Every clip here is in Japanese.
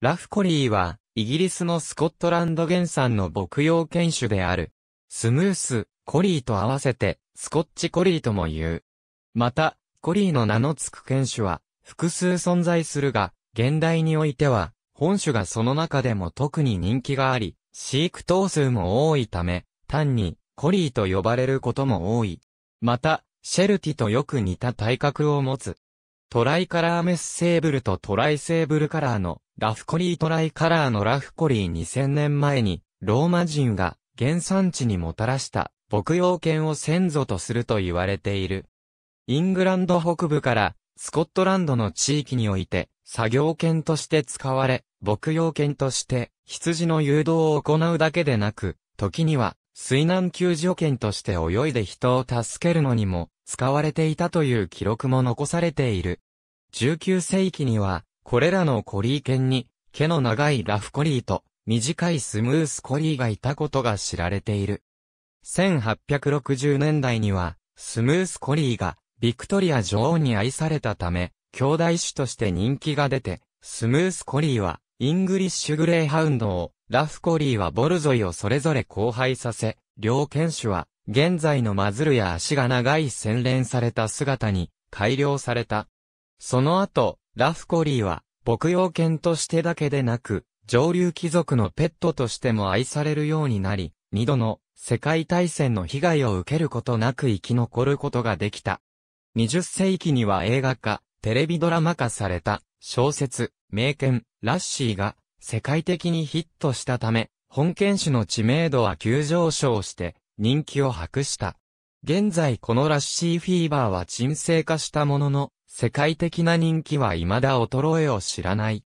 ラフコリーは、イギリスのスコットランド原産の牧羊犬種である。スムース、コリーと合わせて、スコッチコリーとも言う。また、コリーの名の付く犬種は、複数存在するが、現代においては、本種がその中でも特に人気があり、飼育頭数も多いため、単に、コリーと呼ばれることも多い。また、シェルティとよく似た体格を持つ。トライカラーメスセーブルとトライセーブルカラーのラフコリートライカラーのラフコリー2000年前に、ローマ人が原産地にもたらした牧羊犬を先祖とすると言われている。イングランド北部からスコットランドの地域において作業犬として使われ、牧羊犬として羊の誘導を行うだけでなく、時には水難救助犬として泳いで人を助けるのにも使われていたという記録も残されている。19世紀にはこれらのコリー犬に、毛の長いラフコリーと、短いスムースコリーがいたことが知られている。1860年代には、スムースコリーが、ビクトリア女王に愛されたため、兄弟種として人気が出て、スムースコリーは、イングリッシュグレーハウンドを、ラフコリーはボルゾイをそれぞれ交配させ、両犬種は、現在のマズルや足が長い洗練された姿に、改良された。その後、ラフコリーは、牧羊犬としてだけでなく、上流貴族のペットとしても愛されるようになり、二度の世界大戦の被害を受けることなく生き残ることができた。20世紀には映画化、テレビドラマ化された小説、名犬、ラッシーが世界的にヒットしたため、本犬種の知名度は急上昇して人気を博した。現在このラッシーフィーバーは沈静化したものの、世界的な人気は未だ衰えを知らない。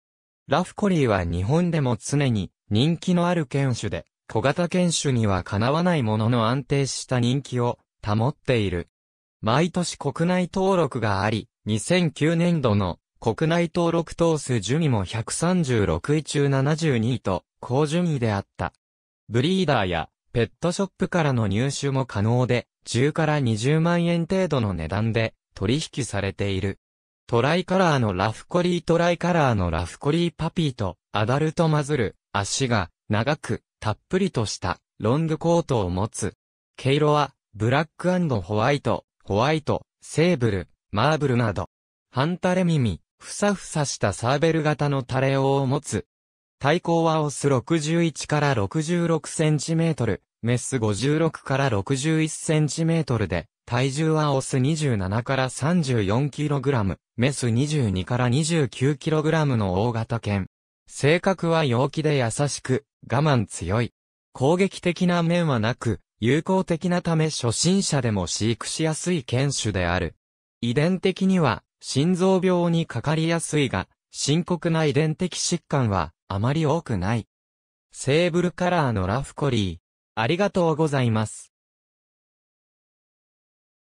ラフコリーは日本でも常に人気のある犬種で、小型犬種にはかなわないものの安定した人気を保っている。毎年国内登録があり、2009年度の国内登録投数順位も136位中72位と高順位であった。ブリーダーやペットショップからの入手も可能で、10から20万円程度の値段で取引されている。トライカラーのラフコリートライカラーのラフコリーパピーとアダルトマズル、足が長くたっぷりとしたロングコートを持つ。毛色はブラックホワイト、ホワイト、セーブル、マーブルなど。半垂れ耳、ふさふさしたサーベル型のタれオを持つ。体高はオス61から66センチメートル、メス56から61センチメートルで、体重はオス27から34キログラム、メス22から29キログラムの大型犬。性格は陽気で優しく、我慢強い。攻撃的な面はなく、友好的なため初心者でも飼育しやすい犬種である。遺伝的には、心臓病にかかりやすいが、深刻な遺伝的疾患はあまり多くない。セーブルカラーのラフコリー、ありがとうございます。